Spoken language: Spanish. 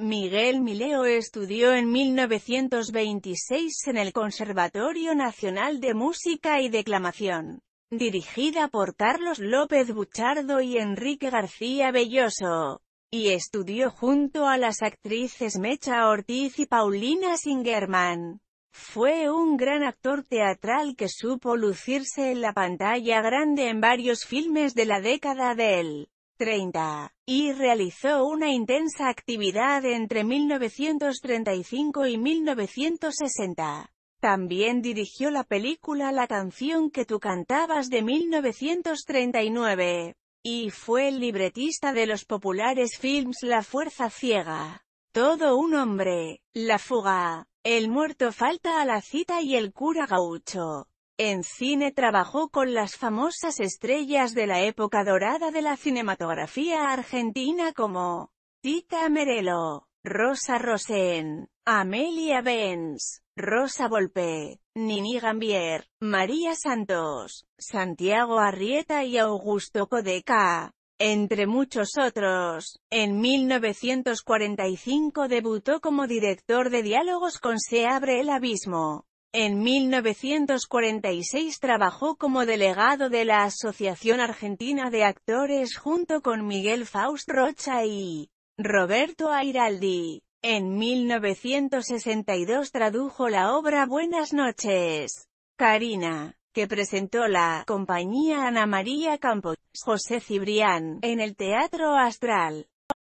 Miguel Mileo estudió en 1926 en el Conservatorio Nacional de Música y Declamación, dirigida por Carlos López Buchardo y Enrique García Belloso, y estudió junto a las actrices Mecha Ortiz y Paulina Singerman. Fue un gran actor teatral que supo lucirse en la pantalla grande en varios filmes de la década de él. 30, y realizó una intensa actividad entre 1935 y 1960. También dirigió la película La canción que tú cantabas de 1939, y fue el libretista de los populares films La fuerza ciega, Todo un hombre, La fuga, El muerto falta a la cita y El cura gaucho. En cine trabajó con las famosas estrellas de la época dorada de la cinematografía argentina como Tita Merelo, Rosa Rosén, Amelia Benz, Rosa Volpe, Nini Gambier, María Santos, Santiago Arrieta y Augusto Codeca entre muchos otros. En 1945 debutó como director de diálogos con Se abre el abismo, en 1946 trabajó como delegado de la Asociación Argentina de Actores junto con Miguel Faust Rocha y Roberto Airaldi. En 1962 tradujo la obra Buenas noches, Karina, que presentó la compañía Ana María Campos, José Cibrián, en el Teatro Astral.